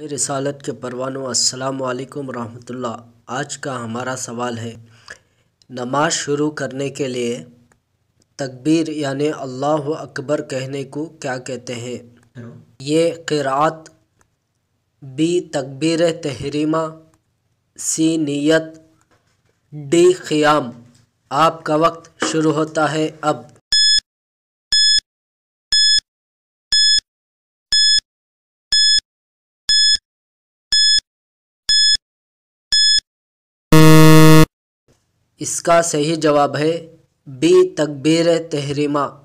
रिसालत के परवानो अस्सलाम रहमतुल्लाह आज का हमारा सवाल है नमाज शुरू करने के लिए तकबीर यानि अल्लाह अकबर कहने को क्या कहते हैं ये किरात बी तकबीर तहरीमा सी नीयत डी ख़याम आपका वक्त शुरू होता है अब इसका सही जवाब है बी तकबीर तहरीमा